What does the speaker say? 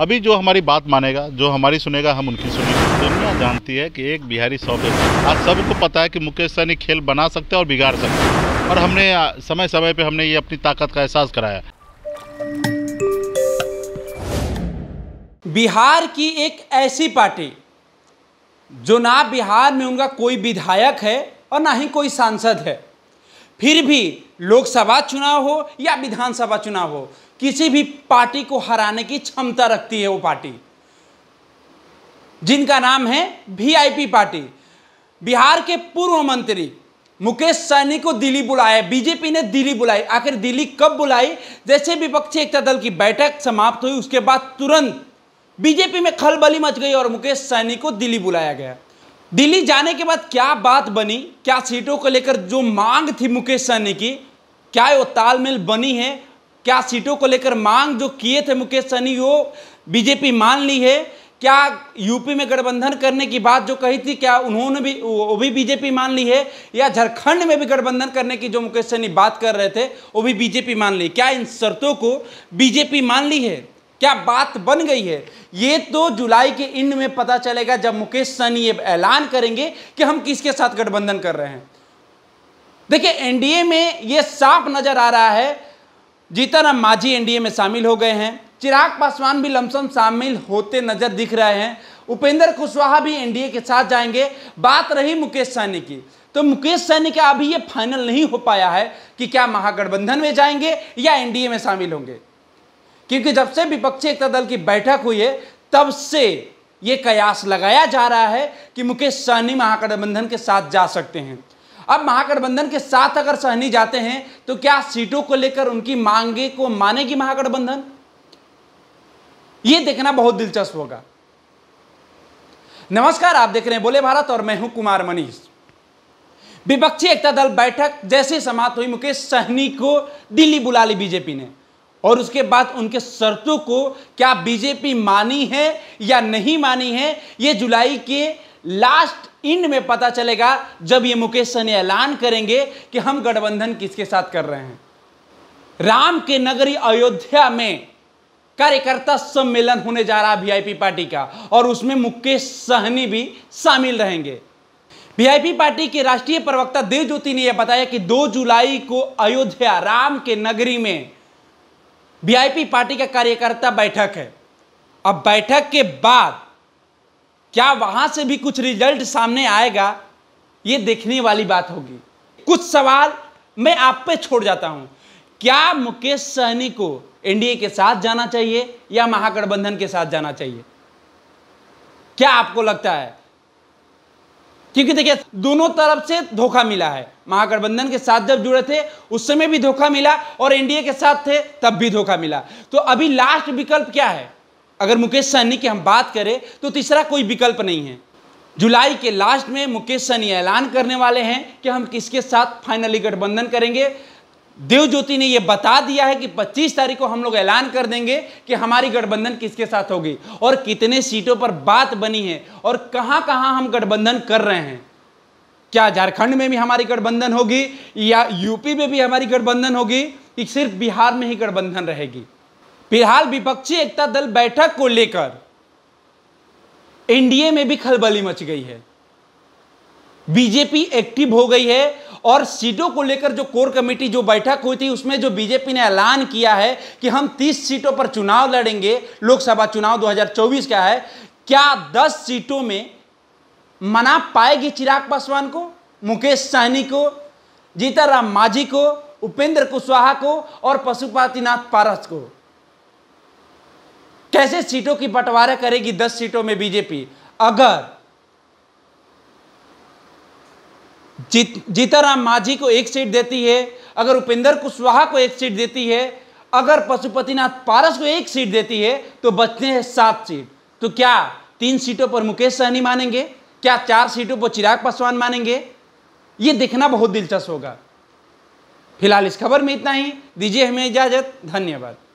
अभी जो हमारी बात मानेगा जो हमारी सुनेगा हम उनकी सुनेंगे दुनिया जानती है कि एक बिहारी सौ पे आज सबको पता है कि मुकेश सैनी खेल बना सकते हैं और बिगाड़ सकते हैं और हमने समय समय पे हमने ये अपनी ताकत का एहसास कराया बिहार की एक ऐसी पार्टी जो ना बिहार में उनका कोई विधायक है और ना ही कोई सांसद है फिर भी लोकसभा चुनाव हो या विधानसभा चुनाव हो किसी भी पार्टी को हराने की क्षमता रखती है वो पार्टी जिनका नाम है वीआईपी पार्टी बिहार के पूर्व मंत्री मुकेश सहनी को दिल्ली बुलाया बीजेपी ने दिल्ली बुलाई आखिर दिल्ली कब बुलाई जैसे विपक्षी एकता दल की बैठक समाप्त हुई उसके बाद तुरंत बीजेपी में खलबली मच गई और मुकेश सहनी को दिल्ली बुलाया गया दिल्ली जाने के बाद क्या बात बनी क्या सीटों को लेकर जो मांग थी मुकेश सहनी की क्या वो तालमेल बनी है क्या सीटों को लेकर मांग जो किए थे मुकेश सहनी वो बीजेपी मान ली है क्या यूपी में गठबंधन करने की बात जो कही थी क्या उन्होंने भी वो भी बीजेपी मान ली है या झारखंड में भी गठबंधन करने की जो मुकेश सहनी बात कर रहे थे वो भी बीजेपी मान ली क्या इन शर्तों को बीजेपी मान ली है क्या बात बन गई है ये तो जुलाई के इंड में पता चलेगा जब मुकेश सहनी ये ऐलान करेंगे कि हम किसके साथ गठबंधन कर रहे हैं देखिए एनडीए में ये साफ नजर आ रहा है राम मांझी एनडीए में शामिल हो गए हैं चिराग पासवान भी लमसम शामिल होते नजर दिख रहे हैं उपेंद्र कुशवाहा भी एनडीए के साथ जाएंगे बात रही मुकेश सहनी की तो मुकेश सहनी का अभी ये फाइनल नहीं हो पाया है कि क्या महागठबंधन में जाएंगे या एनडीए में शामिल होंगे क्योंकि जब से विपक्षी एकता दल की बैठक हुई है तब से ये कयास लगाया जा रहा है कि मुकेश सहनी महागठबंधन के साथ जा सकते हैं अब महागठबंधन के साथ अगर सहनी जाते हैं तो क्या सीटों को लेकर उनकी मांगे को मानेगी महागठबंधन ये देखना बहुत दिलचस्प होगा नमस्कार आप देख रहे हैं बोले भारत और मैं हूं कुमार मनीष विपक्षी एकता दल बैठक जैसे समाप्त हुई मुकेश सहनी को दिल्ली बुला ली बीजेपी ने और उसके बाद उनके शर्तों को क्या बीजेपी मानी है या नहीं मानी है ये जुलाई के लास्ट इंड में पता चलेगा जब ये मुकेश सहनी ऐलान करेंगे कि हम गठबंधन किसके साथ कर रहे हैं राम के नगरी अयोध्या में कार्यकर्ता सम्मेलन होने जा रहा है वीआईपी पार्टी का और उसमें मुकेश सहनी भी शामिल रहेंगे वीआईपी पार्टी के राष्ट्रीय प्रवक्ता देवज्योति ने यह बताया कि 2 जुलाई को अयोध्या राम के नगरी में वीआईपी पार्टी का कार्यकर्ता बैठक है अब बैठक के बाद क्या वहां से भी कुछ रिजल्ट सामने आएगा ये देखने वाली बात होगी कुछ सवाल मैं आप पे छोड़ जाता हूं क्या मुकेश सहनी को एनडीए के साथ जाना चाहिए या महागठबंधन के साथ जाना चाहिए क्या आपको लगता है क्योंकि देखिए दोनों तरफ से धोखा मिला है महागठबंधन के साथ जब जुड़े थे उस समय भी धोखा मिला और एनडीए के साथ थे तब भी धोखा मिला तो अभी लास्ट विकल्प क्या है अगर मुकेश सहनी की हम बात करें तो तीसरा कोई विकल्प नहीं है जुलाई के लास्ट में मुकेश सहनी ऐलान करने वाले हैं कि हम किसके साथ फाइनली गठबंधन करेंगे देव ज्योति ने यह बता दिया है कि 25 तारीख को हम लोग ऐलान कर देंगे कि हमारी गठबंधन किसके साथ होगी और कितने सीटों पर बात बनी है और कहां कहां हम गठबंधन कर रहे हैं क्या झारखंड में भी हमारी गठबंधन होगी या यूपी में भी हमारी गठबंधन होगी कि सिर्फ बिहार में ही गठबंधन रहेगी फिलहाल विपक्षी एकता दल बैठक को लेकर एनडीए में भी खलबली मच गई है बीजेपी एक्टिव हो गई है और सीटों को लेकर जो कोर कमेटी जो बैठक हुई थी उसमें जो बीजेपी ने ऐलान किया है कि हम 30 सीटों पर चुनाव लड़ेंगे लोकसभा चुनाव 2024 का है क्या 10 सीटों में मना पाएगी चिराग पासवान को मुकेश सहनी को जीताराम मांझी को उपेंद्र कुशवाहा को और पशुपतिनाथ पारस को कैसे सीटों की बंटवारा करेगी दस सीटों में बीजेपी अगर जीत जीताराम मांझी को एक सीट देती है अगर उपेंद्र कुशवाहा को एक सीट देती है अगर पशुपतिनाथ पारस को एक सीट देती है तो बचते हैं सात सीट तो क्या तीन सीटों पर मुकेश सहनी मानेंगे क्या चार सीटों पर चिराग पासवान मानेंगे ये देखना बहुत दिलचस्प होगा फिलहाल इस खबर में इतना ही दीजिए हमें इजाज़त धन्यवाद